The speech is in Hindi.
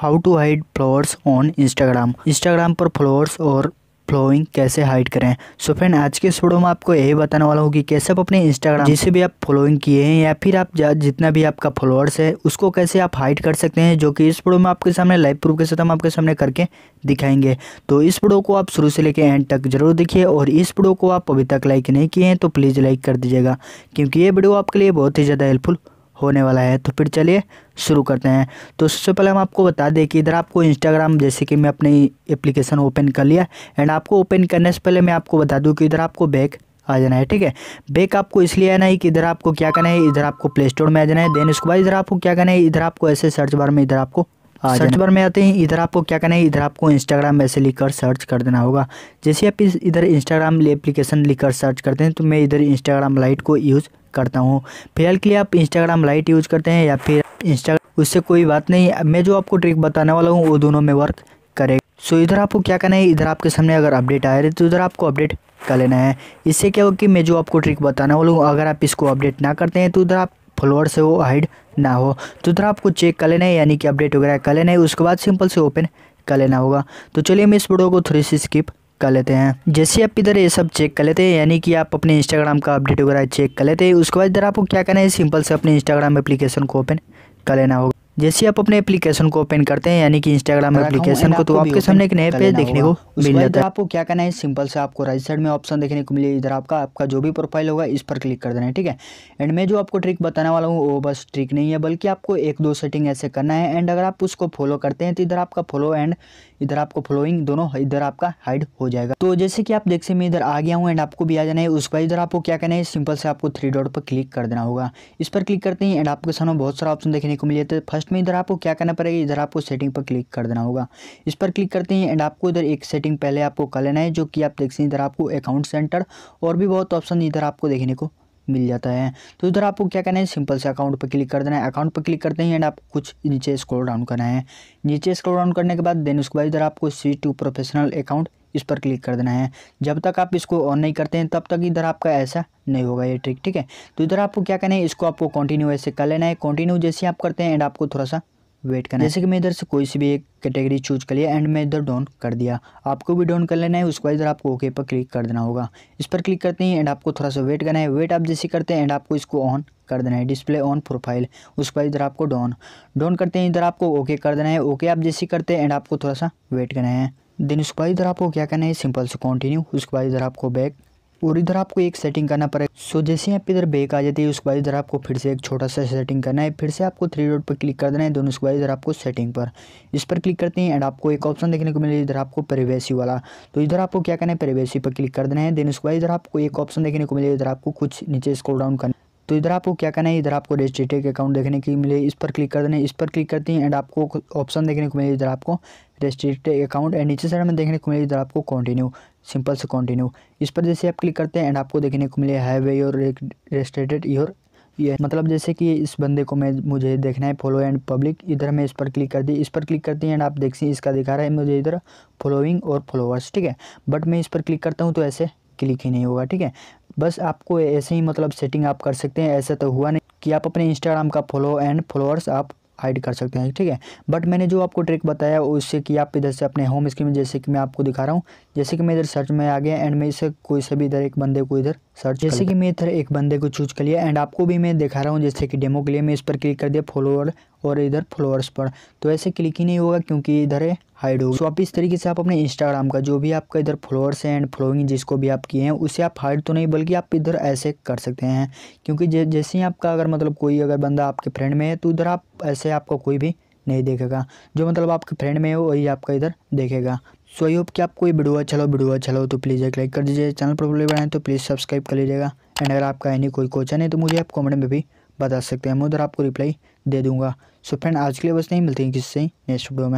how to hide followers on Instagram Instagram पर फ्लोअर्स और फ्लोइंग कैसे हाइड करें सो so फ्रेंड आज के वीडियो में आपको यही बताने वाला हूँ कि कैसे आप अपने इंस्टाग्राम जिसे भी आप फॉलोइंग किए हैं या फिर आप जितना भी आपका फॉलोअर्स है उसको कैसे आप हाइड कर सकते हैं जो कि इस वीडियो में आपके सामने लाइव प्रूफ के साथ हम आपके सामने करके दिखाएंगे तो इस वीडियो को आप शुरू से लेकर एंड तक जरूर देखिए और इस वीडियो को आप अभी तक लाइक नहीं किए हैं तो प्लीज़ लाइक कर दीजिएगा क्योंकि ये वीडियो आपके लिए बहुत ही ज़्यादा हेल्पफुल होने वाला है तो फिर चलिए शुरू करते हैं तो सबसे पहले हम आपको बता दें कि इधर आपको इंस्टाग्राम जैसे कि मैं अपनी एप्लीकेशन ओपन कर लिया एंड आपको ओपन करने से पहले मैं आपको बता दूँ कि इधर आपको बैक आ जाना है ठीक है बैक आपको इसलिए आना है कि इधर आपको क्या करना है इधर आपको प्ले स्टोर में आ जाना है देन उसके बाद इधर आपको क्या करना है इधर आपको ऐसे सर्च बार में इधर आपको सर्च बार में आते हैं इधर आपको क्या करना है इधर आपको इंस्टाग्राम ऐसे लिखकर सर्च कर देना होगा जैसे आप इस इधर इंस्टाग्राम एप्लीकेशन लिखकर सर्च करते हैं तो मैं इधर इंस्टाग्राम लाइट को यूज़ करता हूँ फिलहाल के लिए आप इंस्टाग्राम लाइट यूज़ करते हैं या फिर इंस्टाग्राम उससे कोई बात नहीं मैं जो आपको ट्रिक बताने वाला हूँ वो दोनों में वर्क करेगा सो इधर आपको क्या करना है इधर आपके सामने अगर अपडेट आ रही है तो इधर आपको अपडेट कर लेना है इससे क्या होगा कि मैं जो आपको ट्रिक बताने वाला हूँ अगर आप इसको अपडेट ना करते हैं तो उधर आप फॉलोअर्स है वो हाइड ना हो तो इधर आपको चेक कर लेना है यानी कि अपडेट वगैरह कर लेना है उसके बाद सिंपल से ओपन कर लेना होगा तो चलिए हम इस वीडियो को थोड़ी सी स्किप कर लेते हैं जैसे आप इधर ये सब चेक कर लेते हैं यानी कि आप अपने इंस्टाग्राम का अपडेट वगैरह चेक कर लेते हैं उसके बाद इधर आपको क्या करना है सिंपल से अपने इंस्टाग्राम एप्लीकेशन को ओपन कर लेना होगा जैसे आप अपने एप्लीकेशन को ओपन करते हैं यानी कि इंस्टाग्राम एप्लीकेशन को तो आपके सामने एक नया पेज देखने को मिल जाता है आपको क्या करना है सिंपल से आपको राइट साइड में ऑप्शन देखने को मिले इधर आपका आपका जो भी प्रोफाइल होगा इस पर क्लिक कर देना है ठीक है एंड मैं जो आपको ट्रिक बताने वाला हूँ वो बस ट्रिक नहीं है बल्कि आपको एक दो सेटिंग ऐसे करना है एंड अगर आप उसको फॉलो करते हैं तो इधर आपका फॉलो एंड इधर आपको फ्लोइंग दोनों इधर आपका हाइड हो जाएगा तो जैसे कि आप देख से मैं इधर आ गया हूँ एंड आपको भी आ जाना है उसके बाद इधर आपको क्या करना है सिंपल से आपको थ्री डॉट पर क्लिक कर देना होगा इस पर क्लिक करते हैं एंड आपके सामने बहुत सारा ऑप्शन देखने को मिल जाते हैं फर्स्ट में इधर आपको क्या करना पड़ेगा इधर आपको सेटिंग पर क्लिक कर देना होगा इस पर क्लिक करते हैं एंड आपको इधर एक सेटिंग पहले आपको कर लेना है जो कि आप देख सकते हैं इधर आपको अकाउंट सेंटर और भी बहुत ऑप्शन इधर आपको देखने को मिल जाता है तो इधर आपको क्या करना है सिंपल से अकाउंट पर क्लिक कर देना है अकाउंट पर क्लिक करते हैं एंड आप कुछ नीचे स्क्रॉल डाउन करना है नीचे स्क्रॉल डाउन करने के बाद देन उसके बाद इधर आपको सी टू प्रोफेशनल अकाउंट इस पर क्लिक कर देना है जब तक आप इसको ऑन नहीं करते हैं तब तक इधर आपका ऐसा नहीं होगा ये ट्रिक ठीक है तो इधर आपको क्या करना है इसको आपको कंटिन्यू ऐसे कर लेना है कंटिन्यू जैसे आप करते हैं एंड आपको थोड़ा सा वेट करना है जैसे कि मैं इधर से कोई सी भी एक कैटेगरी चूज कर लिया एंड मैं इधर डाउन कर दिया आपको भी डाउन कर लेना है उसके बाद इधर आपको ओके पर क्लिक कर देना होगा इस पर क्लिक करते हैं एंड आपको थोड़ा सा वेट करना है वेट आप जैसे करते हैं एंड आपको इसको ऑन कर देना है डिस्प्ले ऑन प्रोफाइल उसके बाद इधर आपको डाउन डाउन करते हैं इधर आपको ओके कर देना है ओके आप जैसे करते हैं एंड आपको थोड़ा सा वेट करना है देन उसके बाद इधर आपको क्या करना है सिंपल से कंटिन्यू उसके बाद इधर आपको बैक और इधर आपको एक सेटिंग करना पड़ेगा सो जैसे आप इधर बेक आ जाती है उसके बाद इधर आपको फिर से एक छोटा सा सेटिंग करना है फिर से आपको थ्री डॉट पर क्लिक कर देना है दोनों उसके बाद इधर आपको सेटिंग पर इस पर क्लिक करते हैं एंड आपको एक ऑप्शन देखने को मिले इधर आपको प्रिवेसी वाला तो इधर आपको क्या करना है प्रिवेसी पर क्लिक कर देना है देन उसके बाद इधर आपको एक ऑप्शन देखने को मिले इधर आपको कुछ नीचे स्क्रोल डाउन करना तो इधर आपको क्या करना है इधर आपको रजिस्ट्रेटेड अकाउंट देखने की मिले इस पर क्लिक कर देना है इस पर क्लिक करते हैं एंड आपको ऑप्शन देखने को मिले इधर आपको रजिस्ट्रेटेड अकाउंट एंड नीचे साइड में देखने को मिले इधर आपको कंटिन्यू सिंपल से कंटिन्यू इस पर जैसे आप क्लिक करते हैं एंड आपको देखने को मिले हैवे योर रेस्टेटेड योर ये मतलब जैसे कि इस बंदे को मैं मुझे देखना है फॉलो एंड पब्लिक इधर मैं इस पर क्लिक कर दी इस पर क्लिक करती हैं एंड आप देख सी इसका दिखा रहा है मुझे इधर फॉलोइंग और फॉलोअर्स ठीक है बट मैं इस पर क्लिक करता हूँ तो ऐसे क्लिक ही नहीं होगा ठीक है बस आपको ऐसे ही मतलब सेटिंग आप कर सकते हैं ऐसा तो हुआ नहीं कि आप अपने इंस्टाग्राम का फॉलो एंड फॉलोअर्स आप हाइड कर सकते हैं ठीक है बट मैंने जो आपको ट्रिक बताया उससे कि आप इधर से अपने होम स्क्रीन में जैसे कि मैं आपको दिखा रहा हूँ जैसे कि मैं इधर सर्च में आ गया एंड मैं इसे कोई से भी इधर एक बंदे को इधर सर्च जैसे कि मैं इधर एक बंदे को चूज कर लिया एंड आपको भी मैं दिखा रहा हूँ जैसे कि डेमो के लिए मैं इस पर क्लिक कर दिया फॉलोअर और इधर फ्लोअर्स पर तो ऐसे क्लिक ही नहीं होगा क्योंकि इधर है हाइड हो तो आप इस तरीके से आप अपने इंस्टाग्राम का जो भी आपका इधर फ्लोअर्स एंड फ्लोइंग जिसको भी आप किए हैं उसे आप हाइड तो नहीं बल्कि आप इधर ऐसे कर सकते हैं क्योंकि जैसे ही आपका अगर मतलब कोई अगर बंदा आपके फ्रेंड में है तो उधर आप ऐसे आपका कोई भी नहीं देखेगा जो मतलब आपके फ्रेंड में है वही आपका इधर देखेगा सो आई होप कि आपको ये वीडियो अच्छा लो वीडियो अच्छा लो तो प्लीज़ एक लाइक कर दीजिए चैनल पर प्रॉब्लम बनाए तो प्लीज़ सब्सक्राइब कर लीजिएगा एंड अगर आपका एनी कोई क्वेश्चन है तो मुझे आप कमेंट में भी बता सकते हैं मैं उधर आपको रिप्लाई दे दूँगा सो फ्रेंड आज के लिए बस नहीं मिलते हैं किससे नेक्स्ट वीडियो में